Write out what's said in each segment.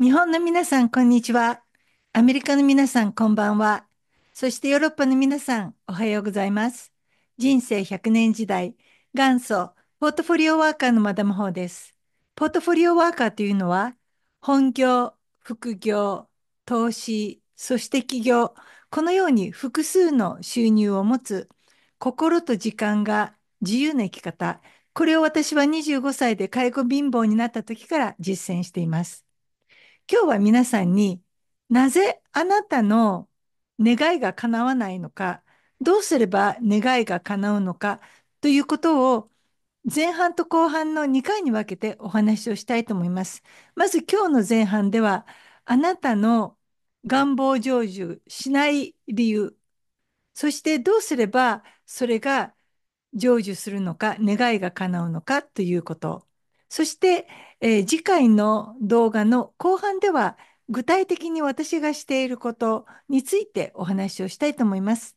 日本の皆さん、こんにちは。アメリカの皆さん、こんばんは。そしてヨーロッパの皆さん、おはようございます。人生100年時代、元祖、ポートフォリオワーカーのマダムホです。ポートフォリオワーカーというのは、本業、副業、投資、そして起業、このように複数の収入を持つ、心と時間が自由な生き方、これを私は25歳で介護貧乏になった時から実践しています。今日は皆さんになぜあなたの願いが叶わないのか、どうすれば願いが叶うのかということを前半と後半の2回に分けてお話をしたいと思います。まず今日の前半では、あなたの願望成就しない理由、そしてどうすればそれが成就するのか、願いが叶うのかということ。そして、えー、次回の動画の後半では具体的に私がしていることについてお話をしたいと思います。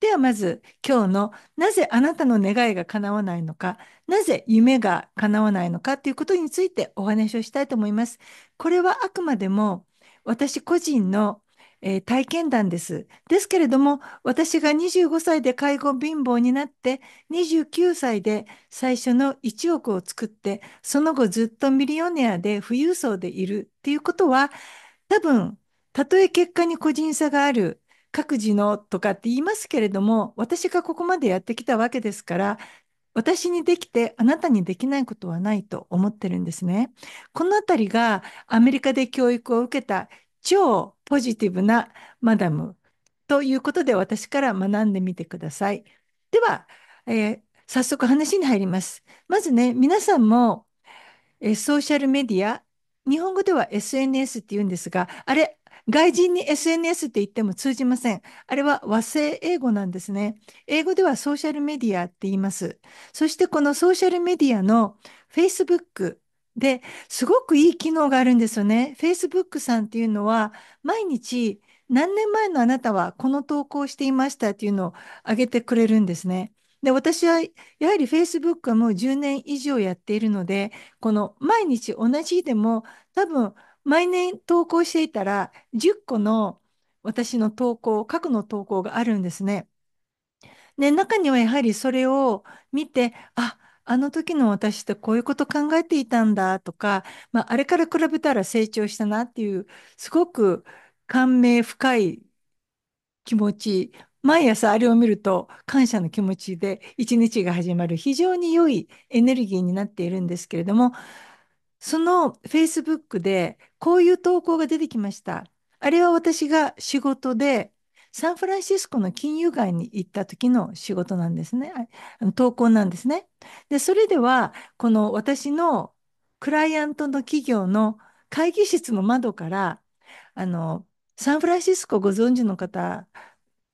ではまず今日のなぜあなたの願いが叶わないのか、なぜ夢が叶わないのかということについてお話をしたいと思います。これはあくまでも私個人のえー、体験談です。ですけれども、私が25歳で介護貧乏になって、29歳で最初の1億を作って、その後ずっとミリオネアで富裕層でいるっていうことは、多分、たとえ結果に個人差がある、各自のとかって言いますけれども、私がここまでやってきたわけですから、私にできてあなたにできないことはないと思ってるんですね。このあたりがアメリカで教育を受けた超ポジティブなマダムということで私から学んでみてください。では、えー、早速話に入ります。まずね、皆さんも、えー、ソーシャルメディア、日本語では SNS って言うんですが、あれ、外人に SNS って言っても通じません。あれは和製英語なんですね。英語ではソーシャルメディアって言います。そしてこのソーシャルメディアの Facebook、で、すごくいい機能があるんですよね。Facebook さんっていうのは、毎日、何年前のあなたはこの投稿していましたっていうのを上げてくれるんですね。で、私は、やはり Facebook はもう10年以上やっているので、この毎日同じでも、多分、毎年投稿していたら、10個の私の投稿、過去の投稿があるんですね。で、中にはやはりそれを見て、あ、あの時の私ってこういうこと考えていたんだとか、まあ、あれから比べたら成長したなっていう、すごく感銘深い気持ち、毎朝あれを見ると感謝の気持ちで一日が始まる非常に良いエネルギーになっているんですけれども、その Facebook でこういう投稿が出てきました。あれは私が仕事でサンフランシスコの金融街に行った時の仕事なんですね。投稿なんですね。で、それでは、この私のクライアントの企業の会議室の窓から、あの、サンフランシスコご存知の方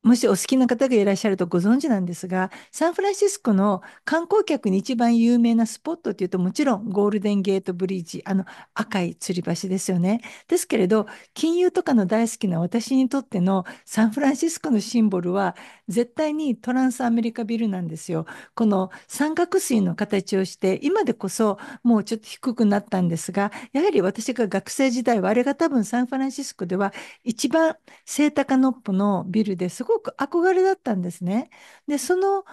もしお好きな方がいらっしゃるとご存知なんですが、サンフランシスコの観光客に一番有名なスポットっていうと、もちろんゴールデンゲートブリッジ、あの赤い吊り橋ですよね。ですけれど、金融とかの大好きな私にとってのサンフランシスコのシンボルは、絶対にトランスアメリカビルなんですよ。この三角錐の形をして、今でこそもうちょっと低くなったんですが、やはり私が学生時代は、あれが多分サンフランシスコでは一番セ高タカノッポのビルですごく憧れだったんですね。で、その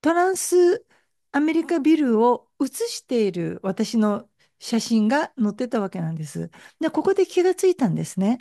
トランスアメリカビルを写している私の写真が載ってたわけなんです。で、ここで気がついたんですね。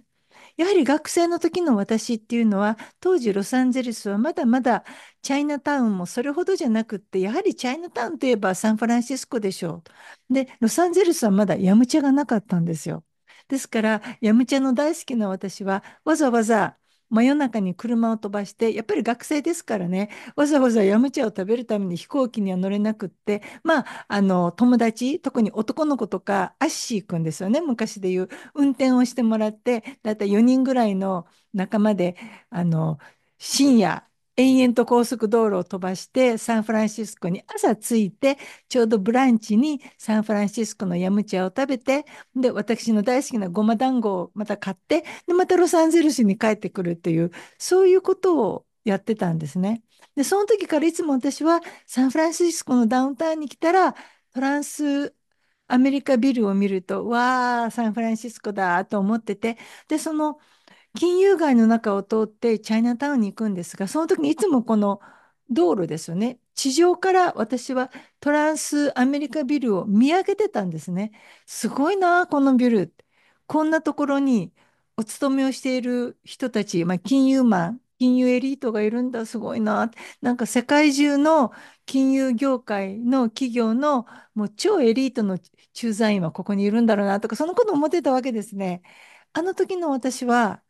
やはり学生の時の私っていうのは当時ロサンゼルスはまだまだチャイナタウンもそれほどじゃなくってやはりチャイナタウンといえばサンフランシスコでしょう。でロサンゼルスはまだヤムチャがなかったんですよ。ですからヤムチャの大好きな私はわざわざ真夜中に車を飛ばして、やっぱり学生ですからね、わざわざヤムチャを食べるために飛行機には乗れなくって、まあ、あの、友達、特に男の子とか、アッシーくんですよね、昔で言う、運転をしてもらって、だいたい4人ぐらいの仲間で、あの、深夜、延々と高速道路を飛ばしてサンフランシスコに朝着いてちょうどブランチにサンフランシスコのヤムチャを食べてで私の大好きなごま団子をまた買ってでまたロサンゼルスに帰ってくるというそういうことをやってたんですね。でその時からいつも私はサンフランシスコのダウンタウンに来たらトランスアメリカビルを見るとわあサンフランシスコだと思っててでその金融街の中を通ってチャイナタウンに行くんですが、その時にいつもこの道路ですよね。地上から私はトランスアメリカビルを見上げてたんですね。すごいな、このビル。こんなところにお勤めをしている人たち、まあ、金融マン、金融エリートがいるんだ、すごいな。なんか世界中の金融業界の企業のもう超エリートの駐在員はここにいるんだろうなとか、そのこと思ってたわけですね。あの時の私は、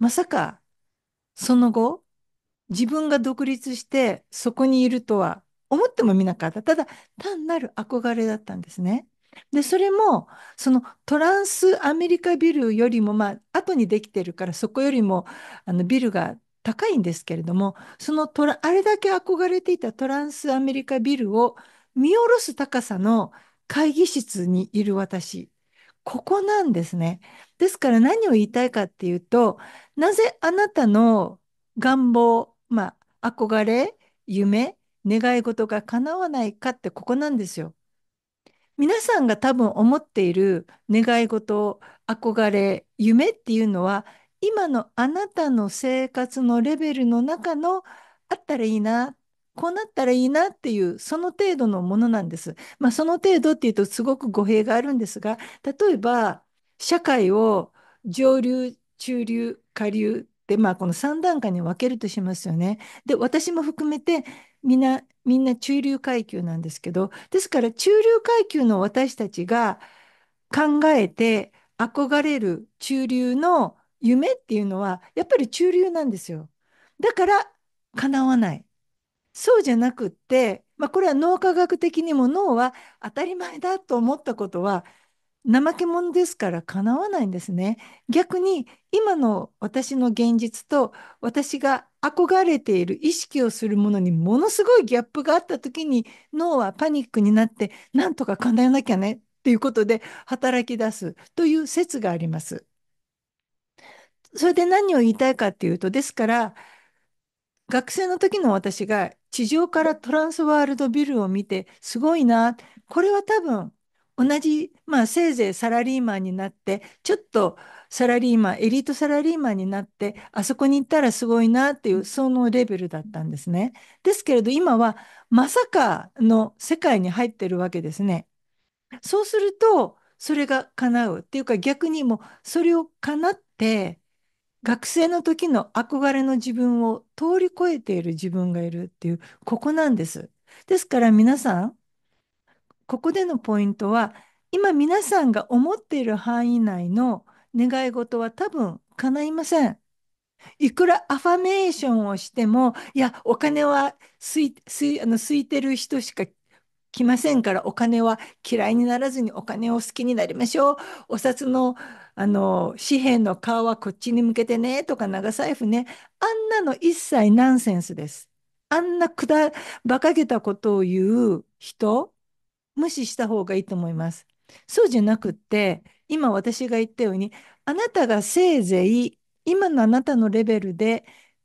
まさか、その後、自分が独立してそこにいるとは思ってもみなかった。ただ、単なる憧れだったんですね。で、それも、そのトランスアメリカビルよりも、まあ、後にできてるから、そこよりも、あの、ビルが高いんですけれども、そのトラ、あれだけ憧れていたトランスアメリカビルを見下ろす高さの会議室にいる私。ここなんですね。ですから何を言いたいかっていうと、なぜあなたの願望、まあ、憧れ、夢、願い事が叶わないかってここなんですよ。皆さんが多分思っている願い事、憧れ、夢っていうのは、今のあなたの生活のレベルの中のあったらいいなこうなったらいいなっていう、その程度のものなんです。まあ、その程度っていうとすごく語弊があるんですが、例えば、社会を上流、中流、下流で、まあ、この3段階に分けるとしますよね。で、私も含めて、みんな、みんな中流階級なんですけど、ですから中流階級の私たちが考えて憧れる中流の夢っていうのは、やっぱり中流なんですよ。だから、叶わない。そうじゃなくって、まあ、これは脳科学的にも脳は当たり前だと思ったことは怠け者ですから叶わないんですね。逆に今の私の現実と私が憧れている意識をするものにものすごいギャップがあった時に脳はパニックになってなんとか叶えなきゃねっていうことで働き出すという説があります。それで何を言いたいかっていうとですから学生の時の私が地上からトランスワールドビルを見てすごいなこれは多分同じ、まあ、せいぜいサラリーマンになってちょっとサラリーマンエリートサラリーマンになってあそこに行ったらすごいなっていうそのレベルだったんですね。ですけれど今はまさかの世界に入ってるわけですね。そうするとそれが叶うっていうか逆にもそれを叶って学生の時の憧れの自分を通り越えている自分がいるっていう、ここなんです。ですから皆さん、ここでのポイントは、今皆さんが思っている範囲内の願い事は多分叶いません。いくらアファメーションをしても、いや、お金はすい、空いてる人しか来ませんから、お金は嫌いにならずにお金を好きになりましょう。お札のあの、紙幣の顔はこっちに向けてねとか長財布ね、あんなの一切ナンセンスです。あんなくだ、馬鹿げたことを言う人、無視した方がいいと思います。そうじゃなくって、今私が言ったように、あなたがせいぜい今のあなたのレベルで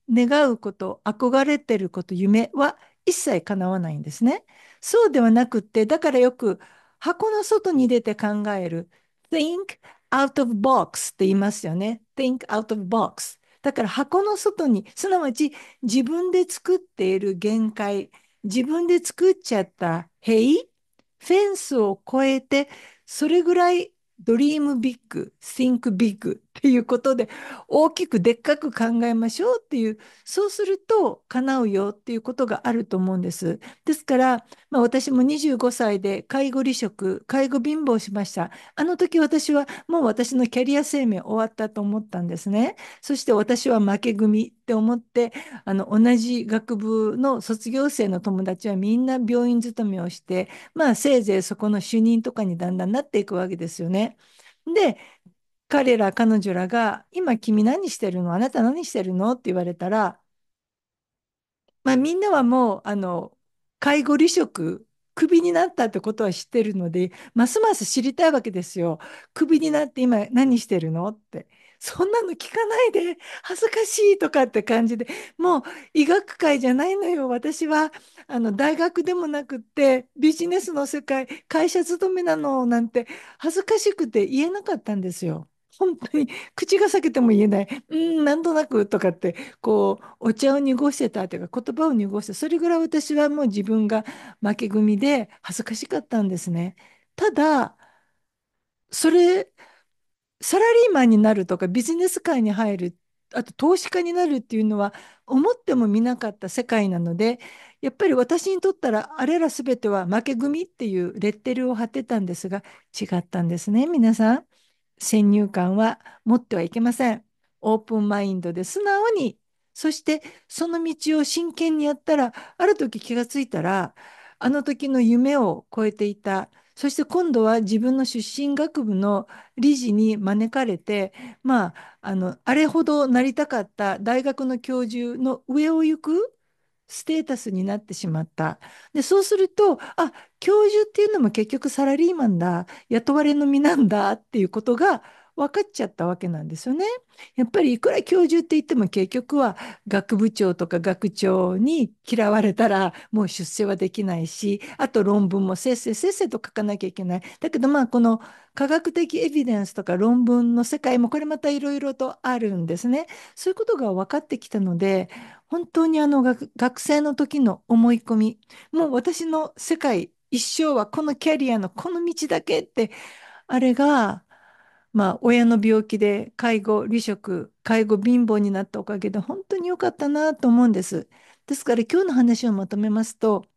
願うこと、憧れてること、夢は一切叶わないんですね。そうではなくって、だからよく箱の外に出て考える。Think out of box って言いますよね。think out of box。だから箱の外に、すなわち自分で作っている限界、自分で作っちゃった塀、フェンスを越えて、それぐらいドリームビッグ、think big っていうことで大きくでっかく考えましょうっていうそうすると叶うよっていうことがあると思うんです。ですから、まあ、私も25歳で介護離職介護貧乏しましたあの時私はもう私のキャリア生命終わったと思ったんですね。そして私は負け組って思ってあの同じ学部の卒業生の友達はみんな病院勤めをしてまあせいぜいそこの主任とかにだんだんなっていくわけですよね。で彼ら、彼女らが、今君何してるのあなた何してるのって言われたら、まあみんなはもう、あの、介護離職、クビになったってことは知ってるので、ますます知りたいわけですよ。クビになって今何してるのって。そんなの聞かないで、恥ずかしいとかって感じで、もう医学界じゃないのよ。私は、あの、大学でもなくって、ビジネスの世界、会社勤めなの、なんて、恥ずかしくて言えなかったんですよ。本当に口が裂けても言えない「うんなんとなく」とかってこうお茶を濁してたというか言葉を濁してそれぐらい私はもう自分が負け組で恥ずかしかったんですね。ただそれサラリーマンになるとかビジネス界に入るあと投資家になるっていうのは思ってもみなかった世界なのでやっぱり私にとったらあれら全ては負け組っていうレッテルを貼ってたんですが違ったんですね皆さん。先入観は持ってはいけません。オープンマインドで素直に、そしてその道を真剣にやったら、ある時気がついたら、あの時の夢を超えていた。そして今度は自分の出身学部の理事に招かれて、まあ、あの、あれほどなりたかった大学の教授の上を行くステータスになってしまった。で、そうすると、あ、教授っていうのも結局サラリーマンだ、雇われの身なんだっていうことが分かっちゃったわけなんですよね。やっぱりいくら教授って言っても結局は学部長とか学長に嫌われたらもう出世はできないし、あと論文もせっせせっせと書かなきゃいけない。だけどまあこの科学的エビデンスとか論文の世界もこれまたいろいろとあるんですね。そういうことが分かってきたので、本当にあの学生の時の思い込み、もう私の世界一生はこのキャリアのこの道だけって、あれがまあ、親の病気で介護、離職、介護貧乏になったおかげで本当に良かったなと思うんです。ですから今日の話をまとめますと、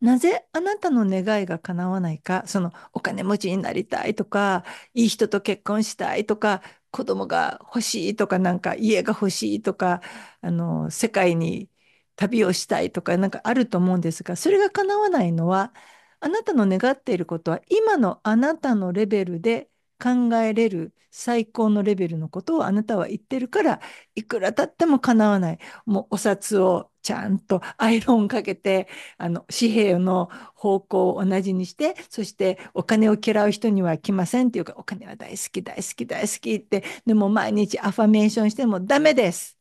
なぜあなたの願いが叶わないか、そのお金持ちになりたいとか、いい人と結婚したいとか、子供が欲しいとか、なんか家が欲しいとか、あの、世界に旅をしたいとか、なんかあると思うんですが、それが叶わないのは、あなたの願っていることは今のあなたのレベルで考えれる最高のレベルのことをあなたは言ってるから、いくら経っても叶わない。もうお札をちゃんとアイロンかけて、あの、紙幣の方向を同じにして、そしてお金を嫌う人には来ませんっていうか、お金は大好き、大好き、大好きって、でも毎日アファメーションしてもダメです。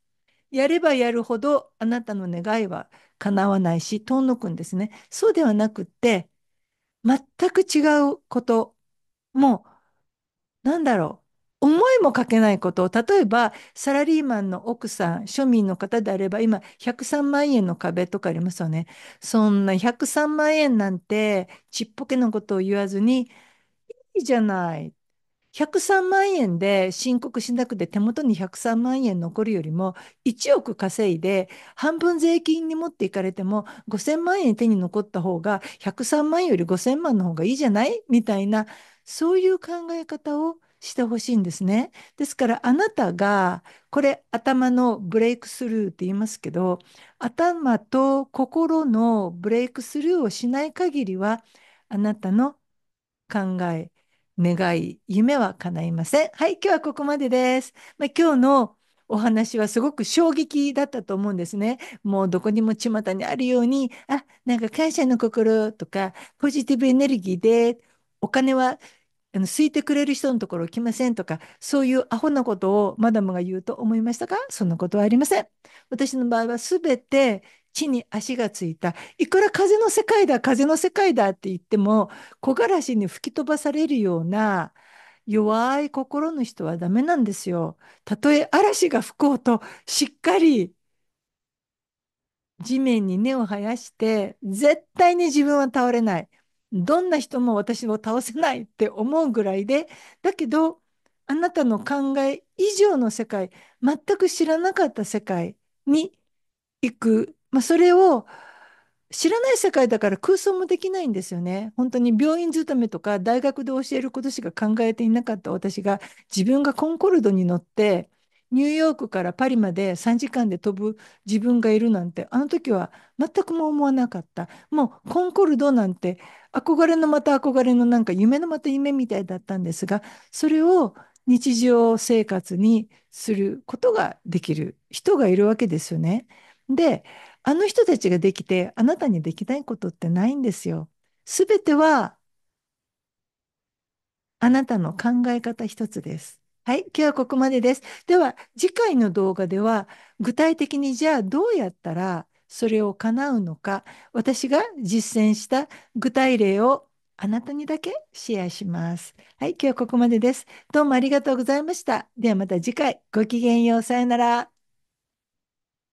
やればやるほどあなたの願いは叶わないし、遠のくんですね。そうではなくって、全く違うこともなんだろう、思いもかけないことを、例えばサラリーマンの奥さん、庶民の方であれば、今103万円の壁とかありますよね。そんな103万円なんてちっぽけなことを言わずに、いいじゃない。103万円で申告しなくて手元に103万円残るよりも1億稼いで半分税金に持っていかれても5000万円手に残った方が103万より5000万の方がいいじゃないみたいなそういう考え方をしてほしいんですね。ですからあなたがこれ頭のブレイクスルーって言いますけど頭と心のブレイクスルーをしない限りはあなたの考え願い夢は叶いません。はい今日はここまでです。まあ、今日のお話はすごく衝撃だったと思うんですね。もうどこにも巷にあるように、あ、なんか感謝の心とか、ポジティブエネルギーでお金はあの、空いてくれる人のところ来ませんとか、そういうアホなことをマダムが言うと思いましたかそんなことはありません。私の場合はすべて地に足がついた。いくら風の世界だ、風の世界だって言っても、木枯らしに吹き飛ばされるような弱い心の人はダメなんですよ。たとえ嵐が吹こうと、しっかり地面に根を生やして、絶対に自分は倒れない。どんな人も私を倒せないって思うぐらいで、だけど、あなたの考え以上の世界、全く知らなかった世界に行く。まあ、それを知らない世界だから空想もできないんですよね。本当に病院勤めとか大学で教えることしか考えていなかった私が自分がコンコルドに乗ってニューヨークからパリまで3時間で飛ぶ自分がいるなんて、あの時は全くも思わなかった。もうコンコルドなんて、憧れのまた憧れのなんか夢のまた夢みたいだったんですが、それを日常生活にすることができる人がいるわけですよね。で、あの人たちができて、あなたにできないことってないんですよ。すべては、あなたの考え方一つです。はい、今日はここまでです。では、次回の動画では、具体的にじゃあどうやったらそれを叶うのか、私が実践した具体例をあなたにだけシェアします。はい、今日はここまでです。どうもありがとうございました。ではまた次回、ごきげんよう、さよなら。